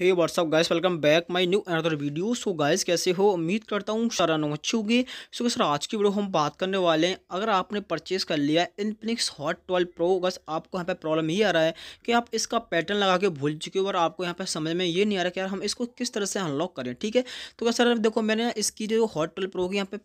hey what's up guys welcome back my new another video so guys कैसे हो उम्मीद करता हूँ सारा नौ अच्छी होगी सो सर आज की वीडियो हम बात करने वाले हैं अगर आपने परचेस कर लिया इनफिनिक्स हॉट ट्वेल्व प्रो बस आपको यहाँ पे प्रॉब्लम ये आ रहा है कि आप इसका पैटर्न लगा के भूल चुके हो और आपको यहाँ पर समझ में ये नहीं आ रहा कि यार हम इसको किस तरह से अनलॉक करें ठीक है तो क्या सर देखो मैंने इसकी जो हॉट ट्वेल्व प्रो की यहाँ पे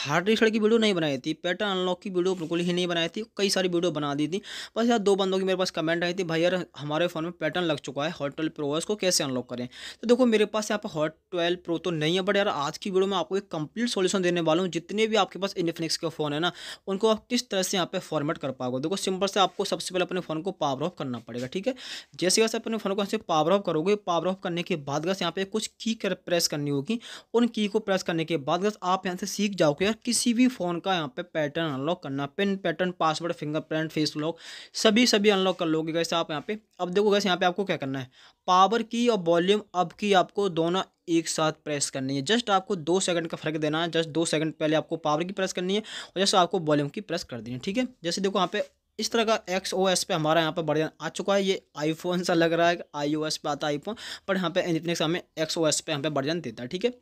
हार्ड रिश्ड की वीडियो नहीं बनाई थी पैटर्न अनलॉक की वीडियो बिल्कुल ही नहीं बनाई थी कई सारी वीडियो बना दी थी बस यार दो बंदों की मेरे पास कमेंट आई थी भाई यार हमारे फ़ोन में पैटर्न लग चुका है हॉट ट्वेल्व प्रो है उसको इसको कैसे अनलॉक करें तो देखो मेरे पास यहाँ पर हॉट ट्वेल्व प्रो तो नहीं है बट यार आज की वीडियो में आपको एक कंप्लीट सोल्यूशन देने वाला हूँ जितने भी आपके पास इनफिनिक्स के फ़ोन है ना उनको आप किस तरह से यहाँ पर फॉर्मेट कर पाओगे देखो सिंपल से आपको सबसे पहले अपने फ़ोन को पावर ऑफ करना पड़ेगा ठीक है जैसे वैसे अपने फ़ोन को ऐसे पावर ऑफ करोगे पावर ऑफ करने के बाद बस यहाँ पे कुछ की कर प्रेस करनी होगी उन की को प्रेस करने के बाद बस आप यहाँ से सीख जाओगे यार किसी भी फ़ोन का यहाँ पे पैटर्न अनलॉक करना pin pattern password fingerprint face lock सभी सभी अनलॉक कर लोगे कैसे आप यहाँ पे अब देखो कैसे यहाँ पे आपको क्या करना है पावर की और वॉल्यूम अप की आपको दोनों एक साथ प्रेस करनी है जस्ट आपको दो सेकंड का फर्क देना है जस्ट दो सेकंड पहले आपको पावर की प्रेस करनी है और जस्ट आपको वॉल्यूम की प्रेस कर देनी है ठीक है जैसे देखो यहाँ पे इस तरह का एक्स ओ एस पे हमारा यहाँ पर बढ़िया आ चुका है ये आईफोन सा लग रहा है आई ओ एस पे आता है आईफोन पर यहाँ पे इनिफिनिक्स हमें एक्स ओ एस पे यहाँ पे वर्जन देता है ठीक है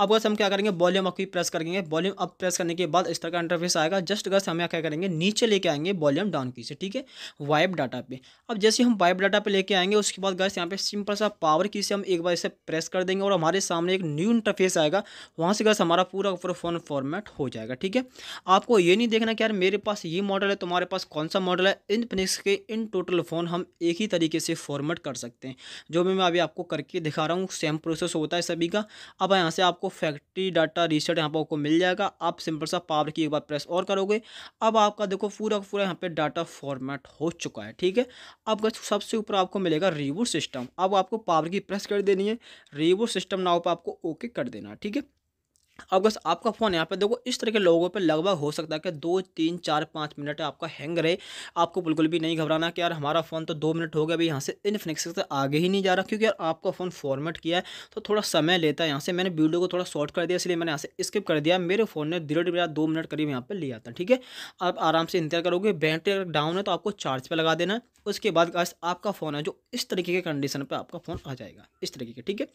अब बस हम क्या करेंगे वॉल्यूम अप प्रेस करेंगे वॉल्यूम अप प्रेस करने के बाद इस तरह का इंटरफेस आएगा जस्ट गस हम यहाँ क्या करेंगे नीचे लेके आएंगे वॉल्यूम डाउन की से ठीक है वाइब डाटा पे अब जैसे हम वाइप डाटा पे लेके आएंगे उसके बाद गैस यहाँ पे सिंपल सा पावर की से हम एक बार इसे प्रेस कर देंगे और हमारे सामने एक न्यू इंटरफेस आएगा वहाँ से गैस हमारा पूरा पूरा फोन फॉर्मेट हो जाएगा ठीक है आपको ये नहीं देखना कि यार मेरे पास ये मॉडल है तुम्हारे पास कौन सा मॉडल है इन पिनिक्स के इन टोटल फ़ोन हम एक ही तरीके से फॉर्मेट कर सकते हैं जो भी मैं अभी आपको करके दिखा रहा हूँ सेम प्रोसेस होता है सभी का अब यहाँ से आपको फैक्ट्री डाटा रीसेट यहाँ पर आपको मिल जाएगा आप सिंपल सा पावर की एक बार प्रेस और करोगे अब आपका देखो पूरा पूरा यहाँ पर डाटा फॉर्मेट हो चुका है ठीक है अब सबसे ऊपर आपको मिलेगा रिवूट सिस्टम अब आपको पावर की प्रेस कर देनी है रिवो सिस्टम नाव पर आपको ओके कर देना ठीक है अब बस आपका फ़ोन यहाँ पे देखो इस तरह के लोगों पे लगभग हो सकता है कि दो तीन चार पाँच मिनट आपका हैंग रहे आपको बिल्कुल भी नहीं घबराना कि यार हमारा फ़ोन तो दो मिनट हो गया अभी यहाँ से इनफिनिक्स से आगे ही नहीं जा रहा क्योंकि यार आपका फ़ोन फॉर्मेट किया है तो थोड़ा समय लेता है यहाँ से मैंने वीडियो को थोड़ा शॉर्ट कर दिया इसलिए मैंने यहाँ से स्किप कर दिया मेरे फ़ोन ने धीरे धीरे दो मिनट करीब यहाँ पर लिया था ठीक है आप आराम से इंतजार करोगे बैटरी अगर डाउन है तो आपको चार्ज पर लगा देना उसके बाद आपका फ़ोन है जो इस तरीके के कंडीशन पर आपका फ़ोन आ जाएगा इस तरीके के ठीक है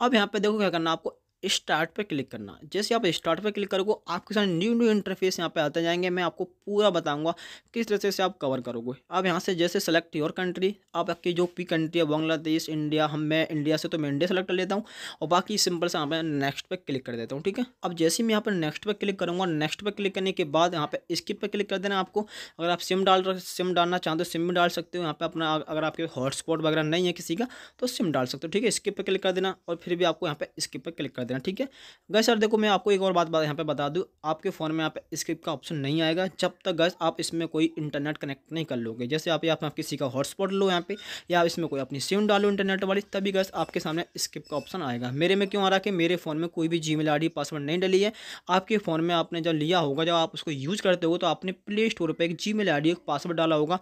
अब यहाँ पर देखो क्या करना आपको स्टार्ट पे क्लिक करना जैसे आप स्टार्ट पे क्लिक करोगे आपके साथ न्यू न्यू इंटरफेस यहाँ पे आते जाएंगे मैं आपको पूरा बताऊंगा किस तरह से आप कवर करोगे आप यहाँ से जैसे सेलेक्ट योर कंट्री आप आपकी जो पी कंट्री है बांग्लादेश इंडिया हम मैं इंडिया से तो मैं इंडिया सेलेक्ट कर लेता हूँ और बाकी सिंपल से यहाँ पर नेक्स्ट पर क्लिक कर देता हूँ ठीक है अब जैसे मैं यहाँ पर नेक्स्ट पर क्लिक करूँगा नेक्स्ट पर क्लिक करने के बाद यहाँ पर स्किप पर क्लिक कर देना आपको अगर आप सिम डाल सिम डालना चाहते हो सिम भी डाल सकते हो यहाँ पर अपना अगर आपके हॉटस्पॉट वगैरह नहीं है किसी का तो सिम डाल सकते हो ठीक है स्किप पर क्लिक कर देना और फिर भी आपको यहाँ पर स्किप पर क्लिक कर देना ठीक है गैस सर देखो मैं आपको एक और बात यहाँ पे बता दूँ आपके फ़ोन में पे स्क्रिप्ट का ऑप्शन नहीं आएगा जब तक गैस आप इसमें कोई इंटरनेट कनेक्ट नहीं कर लोगे जैसे आप यहाँ किसी का हॉटस्पॉट लो यहाँ पे या इसमें कोई अपनी सिम डालो इंटरनेट वाली तभी गैस आपके सामने स्क्रिप का ऑप्शन आएगा मेरे में क्यों आ रहा है कि मेरे फ़ोन में कोई भी जी मेल पासवर्ड नहीं डली है आपके फ़ोन में आपने जब लिया होगा जब आप उसको यूज़ करते हो तो आपने प्ले स्टोर पर एक जी मेल एक पासवर्ड डाला होगा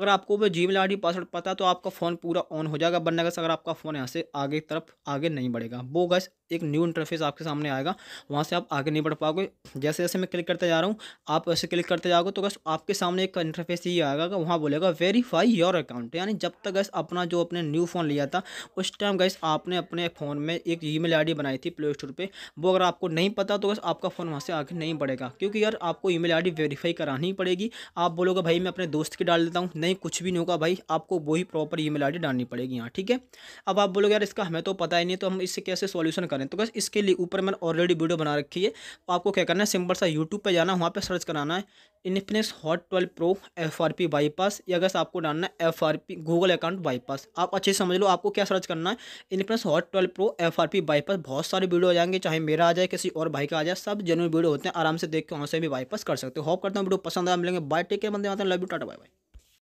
अगर आपको वो जी मेल पासवर्ड पता तो आपका फ़ोन पूरा ऑन हो जाएगा बनना गैस अगर आपका फ़ोन यहाँ से आगे तरफ आगे नहीं बढ़ेगा वो गैस एक न्यू इंटरफेस आपके सामने आएगा वहाँ से आप आगे नहीं बढ़ पाओगे जैसे जैसे मैं क्लिक करते जा रहा हूँ आप ऐसे क्लिक करते जाओगे तो बस आपके सामने एक इंटरफेस ये आएगा कि वहाँ बोलेगा वेरीफाई योर अकाउंट यानी जब तक गैस अपना जो अपने न्यू फ़ोन लिया था उस टाइम गैस आपने अपने फ़ोन में एक ई मेल बनाई थी प्ले स्टोर पर वो अगर आपको नहीं पता तो बस आपका फ़ोन वहाँ से आगे नहीं बढ़ेगा क्योंकि यार आपको ई मेल वेरीफाई करानी पड़ेगी आप बोलोगे भाई मैं अपने दोस्त की डाल देता हूँ नहीं कुछ भी नहीं होगा भाई आपको वही प्रॉपर ई मेल डालनी पड़ेगी यहाँ ठीक है अब आप बोलोगे यार इसका हमें तो पता ही नहीं तो हम इससे कैसे सॉल्यूशन करें तो बस इसके लिए ऊपर मैंने ऑलरेडी वीडियो बना रखी है तो आपको क्या करना है सिंपल सा यूट्यूब पे जाना वहाँ पे सर्च कराना है Infinix Hot twelve Pro F R P bypass या अगर आपको डालना है F R P Google account bypass आप अच्छे से समझ लो आपको क्या सर्च करना है Infinix Hot twelve Pro F R P bypass बहुत सारे वीडियो आ जाएंगे चाहे मेरा आ जाए किसी और भाई का आ जाए सब जेनुअन वीडियो होते हैं आराम से देख के वहाँ से भी बाईपास कर सकते हो होप करता हूँ वीडियो पसंद आया मिलेंगे बाय टेक के बंदे आते हैं love you tata bye by